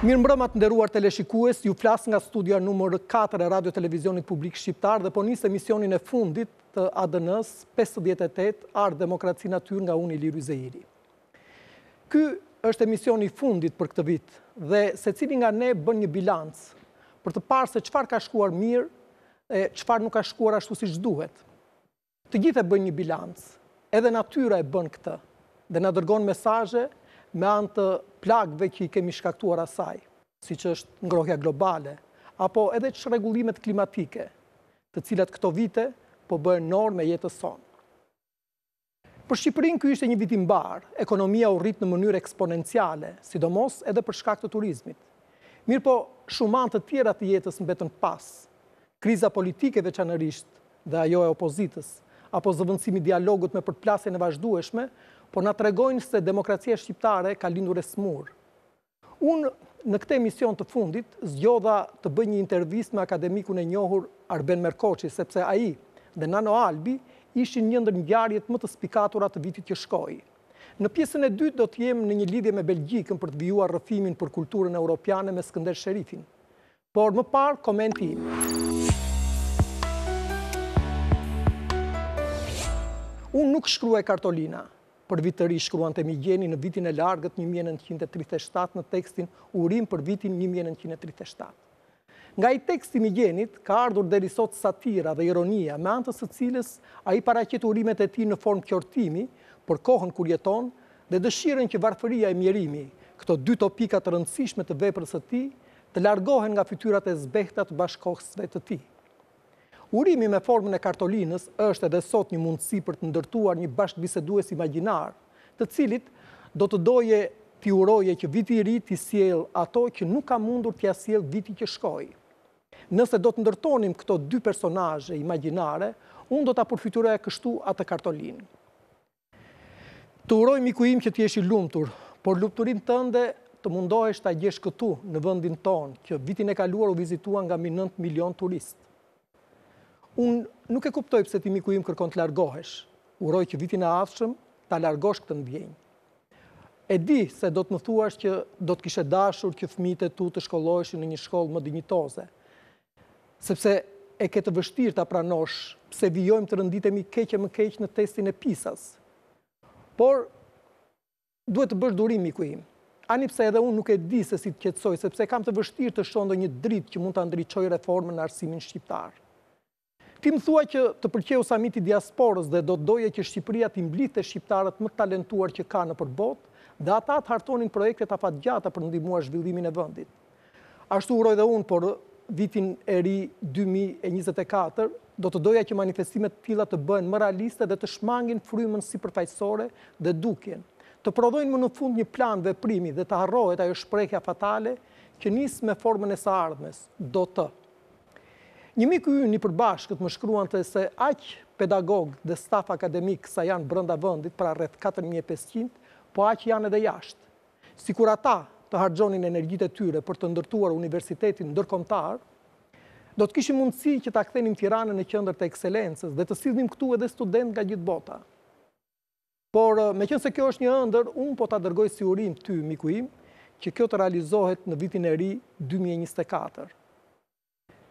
Mirë mbrëma të nderuar të leshikues, ju flasë nga studia numër 4 e Radio Televizionit Publik Shqiptar dhe po njësë emisionin e fundit të ADN-ës 58 Arë Demokraci Natyrë nga unë Liru Zeiri. Ky është emisioni fundit për këtë vit dhe se cili nga ne bën një bilancë për të parë se qëfar ka shkuar mirë e qëfar nuk ka shkuar ashtu si shduhet. Të gjithë e bën një bilancë, edhe natyra e bën këtë dhe në dërgonë mesaje me antë të plakve që i kemi shkaktuar asaj, si që është ngrohja globale, apo edhe që regullimet klimatike, të cilat këto vite po bërë norme jetës sonë. Për Shqipërin, kjo ishte një vitim barë, ekonomia u rritë në mënyrë eksponenciale, sidomos edhe për shkak të turizmit. Mirë po, shumën të tjera të jetës në betën pas, kriza politike dhe qanërisht dhe ajo e opozitës, apo zëvëndësimi dialogut me përplasjen e vazhdueshme, por në tregojnë se demokracia shqiptare ka lindur e smur. Unë në këte emision të fundit, zgjodha të bëj një intervist me akademiku në njohur Arben Merkoqi, sepse aji dhe Nano Albi ishin njëndër një gjarjet më të spikatura të vitit që shkoj. Në pjesën e dytë do të jemë në një lidhje me Belgjikën për të vijua rëfimin për kulturën e Europiane me Skënder Sherifin. Por më parë, komenti imë. Unë nuk shkruaj kartolina për vitëri shkruan të migjeni në vitin e largët 1937 në tekstin urim për vitin 1937. Nga i teksti migjenit ka ardhur dhe risot satira dhe ironia me antës të cilës a i paraqet urimet e ti në form kjortimi për kohën kur jeton dhe dëshiren që varfëria e mjerimi, këto dy topikat rëndësishme të veprës të ti, të largohen nga fytyrat e zbehtat bashkohësve të ti. Urimi me formën e kartolinës është edhe sot një mundësi për të ndërtuar një bashkë bisedues imaginar, të cilit do të doje t'i uroje që viti i ri siel ato që nuk ka mundur t'ja siel viti që shkoj. Nëse do të ndërtonim këto dy personaje imaginare, unë do t'a përfyture e kështu atë kartolinë. Të urojë miku im që t'jesh i lumëtur, por të tënde të mundohesht t'a gjesh këtu në vëndin tonë, që vitin e kaluar u vizituan nga minënt 9 milion turistë. Unë nuk e kuptoj pëse ti miku im kërkon të largohesh. Uroj që vitin e afshëm të largosh këtë ndjenjë. E di se do të më thuash që do të kishe dashur që fmite tu të shkolloheshi në një shkollë më dinjitoze. Sepse e ke të vështirë të apranosh pëse vijojmë të rënditemi keqe më keqë në testin e pisas. Por, duhet të bësh durim miku im. Ani pëse edhe unë nuk e di se si të kjetësoj, sepse kam të vështirë të shondo një dritë që mund të ndriqoj reformën në arsimin shqiptarë. Ti më thua që të përqeju samiti diasporës dhe do të doje që Shqipëria të mblit e shqiptarët më talentuar që ka në përbot, dhe ata të hartonin projekte të gjata për nëndimua zhvillimin e vëndit. Ashtu uroj dhe unë, por vitin e ri 2024, do të doja që manifestimet tila të bëhen më realiste dhe të shmangin frymën si përfajsore dhe dukjen. Të prodhojnë më në fund një plan dhe primi dhe të harrohet ajo shprekja fatale që nisë me formën e sa ardhmes, do të. Një miku ju një përbashkët më shkruan të se aqë pedagog dhe staf akademik sa janë brënda vëndit pra rreth 4500, po aqë janë edhe jashtë. Si kur ata të hargjonin energjit e tyre për të ndërtuar universitetin ndërkomtar, do të kishim mundësi që ta kthenim tiranën në qëndër të ekselences dhe të sidhim këtu edhe student nga gjithë bota. Por eh, me qënë se kjo është një ndër, unë po të adërgoj si urim ty, miku im, që kjo të realizohet në vitin e ri 2024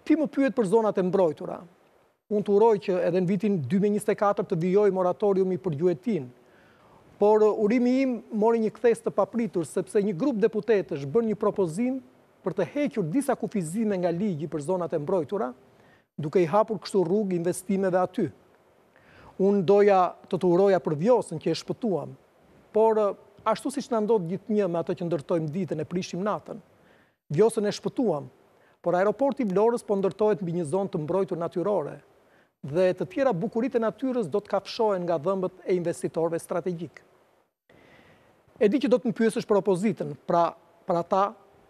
ti më pyet për zonat e mbrojtura. Unë të uroj që edhe në vitin 2024 të vijoj moratoriumi për gjuetin. Por uh, urimi im mori një kthes të papritur, sepse një grup deputetës bërë një propozim për të hequr disa kufizime nga ligji për zonat e mbrojtura, duke i hapur kështu rrug investimeve aty. Unë doja të të uroja për vjosën që e shpëtuam, por uh, ashtu si që në ndodhë gjithë një me ato që ndërtojmë ditën e prishim natën, vjosën e shpëtuam, por aeroporti Vlorës po ndërtojt mbi një zonë të mbrojtur natyrore, dhe të tjera bukurit e natyres do të kafshojnë nga dhëmbët e investitorve strategjik. E di që do të në pyesësh për opozitën, pra, ta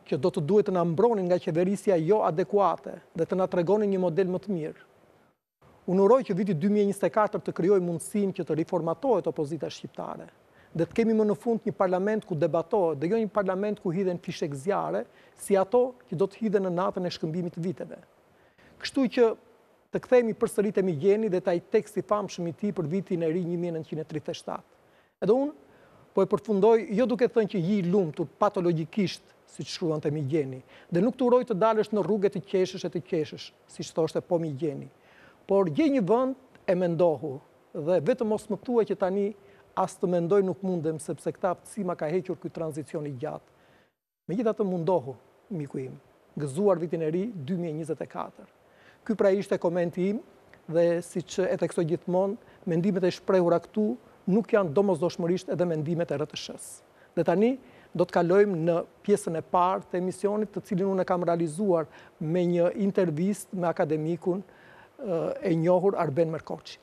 që do të duhet të në mbronin nga qeverisja jo adekuate dhe të në tregonin një model më të mirë. uroj që viti 2024 të kryoj mundësin që të reformatohet opozita shqiptare, dhe të kemi më në fund një parlament ku debatohet, dhe jo një parlament ku hidhen fishek zjare, si ato që do të hidhen në natën e shkëmbimit viteve. Kështu që të kthejmë i përsërit e migjeni dhe taj tekst i famë shumë i ti për vitin e ri 1937. Edhe unë, po e përfundoj, jo duke thënë që ji lumë të patologikisht, si që shruan të migjeni, dhe nuk të uroj të dalësht në rrugët të qeshësh e të qeshësh, si që thoshtë e po migjeni. Por gje një vënd e mendohu, dhe vetëm os më që tani asë të mendoj nuk mundem, sepse këta aftësima ka hequr këtë tranzicion i gjatë. Me gjitha të mundohu, miku im, gëzuar vitin e ri 2024. Ky pra ishte komenti im dhe si që e tekstoj gjithmonë, mendimet e shprehura këtu nuk janë do edhe mendimet e rëtëshës. Dhe tani, do të kalojmë në pjesën e partë të emisionit të cilin unë e kam realizuar me një intervist me akademikun e njohur Arben Merkoqi.